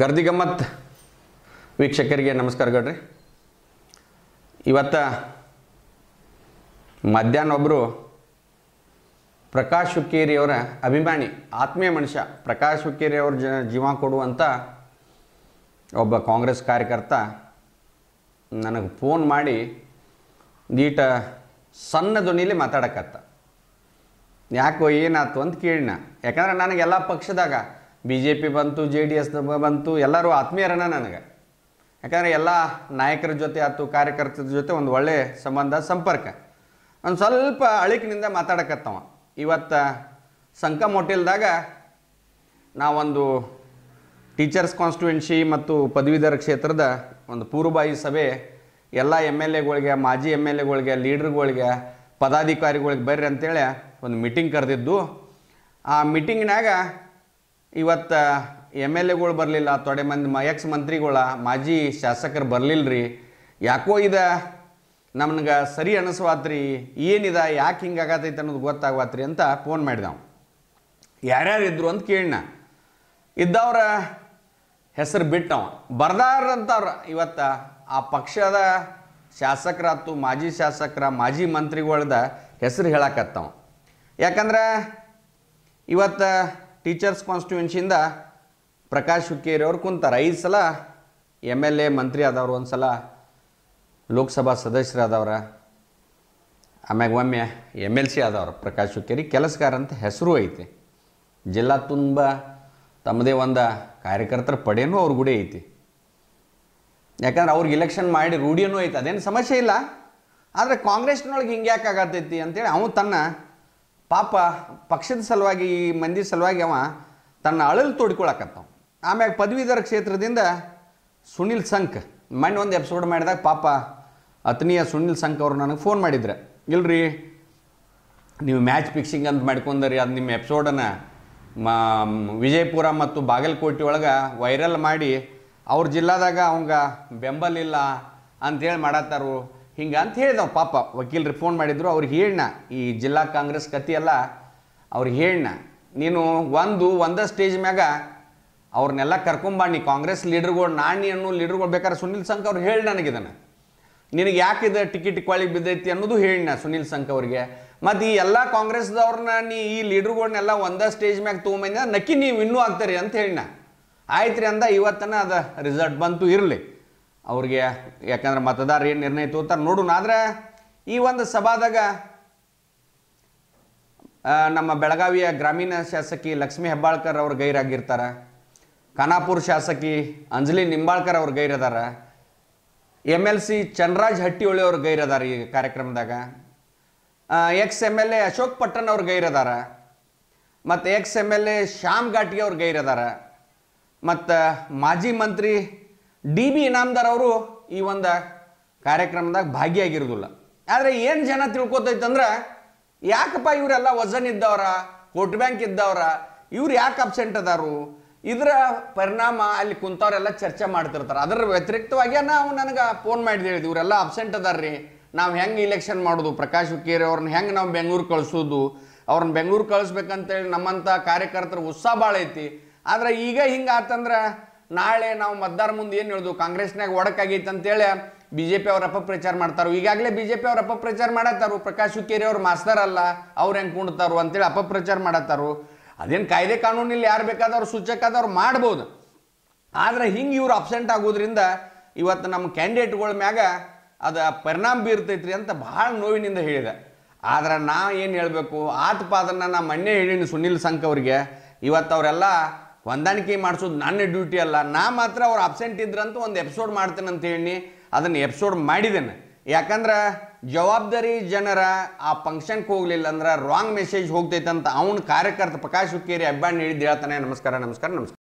ಗರ್ದಿಗಮ್ಮತ್ ವೀಕ್ಷಕರಿಗೆ ನಮಸ್ಕಾರ ಕೊಡ್ರಿ ಇವತ್ತು ಮಧ್ಯಾಹ್ನ ಒಬ್ಬರು ಪ್ರಕಾಶ್ ಹುಕ್ಕೇರಿಯವರ ಅಭಿಮಾನಿ ಆತ್ಮೀಯ ಮನುಷ್ಯ ಪ್ರಕಾಶ್ ಅವ್ರ ಜ ಜೀವ ಕೊಡುವಂಥ ಒಬ್ಬ ಕಾಂಗ್ರೆಸ್ ಕಾರ್ಯಕರ್ತ ನನಗೆ ಫೋನ್ ಮಾಡಿ ನೀಟ ಸಣ್ಣ ಧ್ವನಿಲಿ ಮಾತಾಡಕತ್ತ ಯಾಕೋ ಏನಾಯ್ತು ಅಂತ ಕೇಳಿನ ಯಾಕಂದ್ರೆ ನನಗೆಲ್ಲ ಪಕ್ಷದಾಗ ಬಿ ಜೆ ಪಿ ಬಂತು ಜೆ ಡಿ ಎಸ್ ಬಂತು ಎಲ್ಲರೂ ಆತ್ಮೀಯರನ ನನಗೆ ಯಾಕಂದರೆ ಎಲ್ಲ ನಾಯಕರ ಜೊತೆ ಆಯಿತು ಕಾರ್ಯಕರ್ತರ ಜೊತೆ ಒಂದು ಒಳ್ಳೆಯ ಸಂಬಂಧ ಸಂಪರ್ಕ ಒಂದು ಸ್ವಲ್ಪ ಅಳಿಕಿನಿಂದ ಮಾತಾಡಕತ್ತವ ಇವತ್ತು ಸಂಕಮ್ ಹೋಟೆಲ್ದಾಗ ನಾವೊಂದು ಟೀಚರ್ಸ್ ಕಾನ್ಸ್ಟಿಟ್ಯೂನ್ಸಿ ಮತ್ತು ಪದವೀಧರ ಕ್ಷೇತ್ರದ ಒಂದು ಪೂರ್ವಭಾವಿ ಸಭೆ ಎಲ್ಲ ಎಮ್ ಎಲ್ ಎಗಳಿಗೆ ಮಾಜಿ ಎಮ್ ಎಲ್ ಎಗಳಿಗೆ ಲೀಡ್ರ್ಗಳಿಗೆ ಪದಾಧಿಕಾರಿಗಳಿಗೆ ಬರ್ರಿ ಅಂತೇಳಿ ಒಂದು ಮೀಟಿಂಗ್ ಕರೆದಿದ್ದು ಆ ಮೀಟಿಂಗ್ನಾಗ ಇವತ್ತು ಎಮ್ ಎಲ್ ಎಗಳು ಬರಲಿಲ್ಲ ತೊಡೆ ಮಂದಿ ಮ ಎಕ್ಸ್ ಮಂತ್ರಿಗಳ ಮಾಜಿ ಶಾಸಕರು ಬರಲಿಲ್ಲ ರೀ ಯಾಕೋ ಇದ ನಮ್ಗೆ ಸರಿ ಅನಿಸ್ವಾತ್ರಿ ಏನಿದೆ ಯಾಕೆ ಹಿಂಗಾಗತೈತೆ ಅನ್ನೋದು ಗೊತ್ತಾಗವಾತ್ರಿ ಅಂತ ಫೋನ್ ಮಾಡಿದೆವು ಯಾರ್ಯಾರು ಇದ್ರು ಅಂತ ಕೇಳಿನ ಇದ್ದವ್ರ ಹೆಸರು ಬಿಟ್ಟವ ಬರ್ದಾರಂತವ್ರ ಇವತ್ತು ಆ ಪಕ್ಷದ ಶಾಸಕರಾತು ಮಾಜಿ ಶಾಸಕರ ಮಾಜಿ ಮಂತ್ರಿಗಳ್ದ ಹೆಸರು ಹೇಳಕತ್ತವ ಯಾಕಂದ್ರೆ ಇವತ್ತು ಟೀಚರ್ಸ್ ಕಾನ್ಸ್ಟಿಟ್ಯೂನ್ಸಿಯಿಂದ ಪ್ರಕಾಶ್ ಹುಕ್ಕೇರಿ ಅವ್ರು ಕುಂತಾರೆ ಐದು ಸಲ ಎಮ್ ಎಲ್ ಎ ಮಂತ್ರಿ ಆದವ್ರು ಒಂದು ಸಲ ಲೋಕಸಭಾ ಸದಸ್ಯರಾದವ್ರ ಆಮ್ಯಾಗ ಒಮ್ಮೆ ಎಮ್ ಎಲ್ ಸಿ ಆದವ್ರ ಪ್ರಕಾಶ್ ಹುಕ್ಕೇರಿ ಕೆಲಸಗಾರ ಅಂತ ಹೆಸರು ಐತಿ ಜಿಲ್ಲಾ ತುಂಬ ತಮ್ಮದೇ ಒಂದು ಕಾರ್ಯಕರ್ತರ ಪಡೆಯೂ ಅವ್ರ ಗುಡಿ ಐತಿ ಯಾಕಂದ್ರೆ ಅವ್ರಿಗೆ ಇಲೆಕ್ಷನ್ ಮಾಡಿ ರೂಢಿಯೂ ಐತೆ ಅದೇನು ಸಮಸ್ಯೆ ಇಲ್ಲ ಆದರೆ ಕಾಂಗ್ರೆಸ್ನೊಳಗೆ ಹಿಂಗೆ ಯಾಕೆ ಆಗತ್ತೈತಿ ಅಂತೇಳಿ ಅವನು ತನ್ನ ಪಾಪ ಪಕ್ಷದ ಸಲುವಾಗಿ ಈ ಮಂದಿ ಸಲುವಾಗಿ ಅವ ತನ್ನ ಅಳಲು ತೋಡ್ಕೊಳಕತ್ತವ ಆಮ್ಯಾಗ ಪದವೀಧರ ಕ್ಷೇತ್ರದಿಂದ ಸುನಿಲ್ ಸಂಕ್ ಮಣ್ಣು ಒಂದು ಎಪಿಸೋಡ್ ಮಾಡಿದಾಗ ಪಾಪ ಅತನಿಯ ಸುನಿಲ್ ಸಂಕ್ ಅವರು ನನಗೆ ಫೋನ್ ಮಾಡಿದ್ರೆ ಇಲ್ರಿ ನೀವು ಮ್ಯಾಚ್ ಫಿಕ್ಸಿಂಗ್ ಅಂತ ಮಾಡ್ಕೊಂಡ್ರಿ ಅದು ನಿಮ್ಮ ಎಪಿಸೋಡನ್ನು ಮಾ ವಿಜಯಪುರ ಮತ್ತು ಬಾಗಲಕೋಟೆ ಒಳಗೆ ವೈರಲ್ ಮಾಡಿ ಅವ್ರ ಜಿಲ್ಲಾದಾಗ ಅವಂಗ ಇಲ್ಲ ಅಂಥೇಳಿ ಮಾಡತ್ತಾರು ಹಿಂಗೆ ಅಂತ ಹೇಳಿದವ ಪಾಪ ವಕೀಲರಿಗೆ ಫೋನ್ ಮಾಡಿದ್ರು ಅವ್ರಿಗೆ ಹೇಳಣ ಈ ಜಿಲ್ಲಾ ಕಾಂಗ್ರೆಸ್ ಕತಿಯೆಲ್ಲ ಅವ್ರಿಗೆ ಹೇಳಣ ನೀನು ಒಂದು ಒಂದೇ ಸ್ಟೇಜ್ ಮ್ಯಾಗ ಅವ್ರನ್ನೆಲ್ಲ ಕರ್ಕೊಂಬಾಣಿ ಕಾಂಗ್ರೆಸ್ ಲೀಡರ್ಗಳು ನಾಣಿ ಅನ್ನೋ ಲೀಡರ್ಗಳು ಬೇಕಾದ್ರೆ ಸುನೀಲ್ ಸಂಕ್ ಅವ್ರು ಹೇಳಿ ನನಗಿದನ್ನು ನಿನಗೆ ಯಾಕಿದೆ ಟಿಕೆಟ್ ಕ್ವಾಳಿ ಬಿದ್ದೈತಿ ಅನ್ನೋದು ಹೇಳಿನ ಸುನೀಲ್ ಸಂಕ್ ಅವ್ರಿಗೆ ಮತ್ತು ಈ ಎಲ್ಲ ಕಾಂಗ್ರೆಸ್ದವ್ರನ್ನ ನೀ ಈ ಲೀಡರ್ಗಳನ್ನೆಲ್ಲ ಒಂದೇ ಸ್ಟೇಜ್ ಮ್ಯಾಗ ತೊಗೊಂಬಂದ ನಕ್ಕಿ ನೀವು ಇನ್ನೂ ಆಗ್ತಾರೆ ಅಂತ ಹೇಳಿನ ಆಯ್ತು ರೀ ಅಂದ ಇವತ್ತನ ಅದು ರಿಸಲ್ಟ್ ಬಂತು ಇರಲಿ ಅವ್ರಿಗೆ ಯಾಕಂದ್ರೆ ಮತದಾರ ಏನು ನಿರ್ಣಯ ಅಂತ ನೋಡೋಣ ಆದರೆ ಈ ಒಂದು ಸಭಾದಾಗ ನಮ್ಮ ಬೆಳಗಾವಿಯ ಗ್ರಾಮೀಣ ಶಾಸಕಿ ಲಕ್ಷ್ಮೀ ಹೆಬ್ಬಾಳ್ಕರ್ ಅವರು ಗೈರಾಗಿರ್ತಾರೆ ಖಾನಾಪುರ ಶಾಸಕಿ ಅಂಜಲಿ ನಿಂಬಾಳ್ಕರ್ ಅವ್ರು ಗೈರದಾರ M L C Channaraj Hattiholi ಅವ್ರು ಗೈರದಾರ ಈ ಕಾರ್ಯಕ್ರಮದಾಗ ex M L A Ashok Pattan ಅವ್ರು ಗೈರದಾರ ಮತ್ತು ex M L A Shyam ಘಾಟಿ ಅವ್ರು ಗೈರದಾರ ಮತ್ತು ಮಾಜಿ ಮಂತ್ರಿ ಡಿ ಬಿ ಇನಾಮದಾರ್ ಅವರು ಈ ಒಂದು ಕಾರ್ಯಕ್ರಮದಾಗ ಭಾಗಿಯಾಗಿರೋದಿಲ್ಲ ಆದರೆ ಏನು ಜನ ತಿಳ್ಕೊತೈತಂದ್ರೆ ಯಾಕಪ್ಪ ಇವರೆಲ್ಲ ವಜನ್ ಇದ್ದವ್ರ ವೋಟ್ ಬ್ಯಾಂಕ್ ಇದ್ದವ್ರ ಇವ್ರು ಯಾಕೆ ಅಬ್ಸೆಂಟ್ ಅದಾರು ಇದರ ಪರಿಣಾಮ ಅಲ್ಲಿ ಕುಂತವರೆಲ್ಲ ಚರ್ಚೆ ಮಾಡ್ತಿರ್ತಾರೆ ಅದರ ವ್ಯತಿರಿಕ್ತವಾಗಿ ನಾವು ನನಗೆ ಫೋನ್ ಮಾಡಿದೆ ಹೇಳಿದ್ವಿ ಇವರೆಲ್ಲ ಅಬ್ಸೆಂಟ್ ಅದಾರ್ರಿ ನಾವು ಹೆಂಗೆ ಇಲೆಕ್ಷನ್ ಮಾಡೋದು ಪ್ರಕಾಶ್ ಹುಕ್ಕೇರಿ ಅವ್ರನ್ನ ಹೆಂಗೆ ನಾವು ಬೆಂಗಳೂರು ಕಳಿಸೋದು ಅವ್ರನ್ನ ಬೆಂಗಳೂರು ಕಳಿಸ್ಬೇಕಂತೇಳಿ ನಮ್ಮಂಥ ಕಾರ್ಯಕರ್ತರ ಉತ್ಸಾಹ ಭಾಳ ಐತಿ ಆದರೆ ಈಗ ಹಿಂಗೆ ಆತಂದ್ರೆ ನಾಳೆ ನಾವು ಮತದಾರ ಮುಂದೆ ಏನು ಹೇಳೋದು ಕಾಂಗ್ರೆಸ್ನಾಗ ಒಡಕಾಗೈತೆ ಅಂತೇಳಿ ಬಿ ಜೆ ಪಿ ಅವ್ರ ಅಪಪ್ರಚಾರ ಮಾಡ್ತಾರೋ ಈಗಾಗಲೇ ಬಿ ಜೆ ಪಿ ಅವ್ರ ಅಪಪ್ರಚಾರ ಮಾಡತ್ತಾರು ಪ್ರಕಾಶ್ ಹುಕ್ಕೇರಿ ಅವ್ರು ಅಲ್ಲ ಅವ್ರು ಹೆಂಗೆ ಕುಣ್ತಾರು ಅಂತೇಳಿ ಅಪಪ್ರಚಾರ ಮಾಡತ್ತಾರು ಅದೇನು ಕಾಯ್ದೆ ಕಾನೂನಿಲ್ಲ ಯಾರು ಬೇಕಾದವ್ರು ಸೂಚಕಾದವ್ರು ಮಾಡ್ಬೋದು ಆದರೆ ಹಿಂಗೆ ಇವ್ರು ಅಬ್ಸೆಂಟ್ ಆಗೋದ್ರಿಂದ ಇವತ್ತು ನಮ್ಮ ಕ್ಯಾಂಡಿಡೇಟ್ಗಳ ಮ್ಯಾಗ ಅದು ಪರಿಣಾಮ ಬೀರ್ತೈತ್ರಿ ಅಂತ ಭಾಳ ನೋವಿನಿಂದ ಹೇಳಿದೆ ಆದ್ರೆ ನಾ ಏನು ಹೇಳಬೇಕು ಅದನ್ನು ನಾ ಮೊನ್ನೆ ಹೇಳಿನಿ ಸುನಿಲ್ ಸಂಕ್ ಅವರಿಗೆ ಇವತ್ತು ಅವರೆಲ್ಲ ಹೊಂದಾಣಿಕೆ ಮಾಡಿಸೋದು ನನ್ನ ಡ್ಯೂಟಿ ಅಲ್ಲ ನಾ ಮಾತ್ರ ಅವ್ರು ಅಬ್ಸೆಂಟ್ ಇದ್ರಂತೂ ಒಂದು ಎಪಿಸೋಡ್ ಮಾಡ್ತೇನೆ ಅಂತ ಹೇಳಿ ಅದನ್ನು ಎಪಿಸೋಡ್ ಮಾಡಿದ್ದೇನೆ ಯಾಕಂದ್ರೆ ಜವಾಬ್ದಾರಿ ಜನರ ಆ ಫಂಕ್ಷನ್ಗೆ ಹೋಗ್ಲಿಲ್ಲ ಅಂದ್ರೆ ರಾಂಗ್ ಮೆಸೇಜ್ ಹೋಗ್ತೈತೆ ಅಂತ ಅವ್ನ ಕಾರ್ಯಕರ್ತ ಪ್ರಕಾಶ್ ಹುಕ್ಕೇರಿ ಅಬ್ಬಾಣಿ ಹೇಳಿದ್ದು ಹೇಳ್ತಾನೆ ನಮಸ್ಕಾರ ನಮಸ್ಕಾರ ನಮಸ್ಕಾರ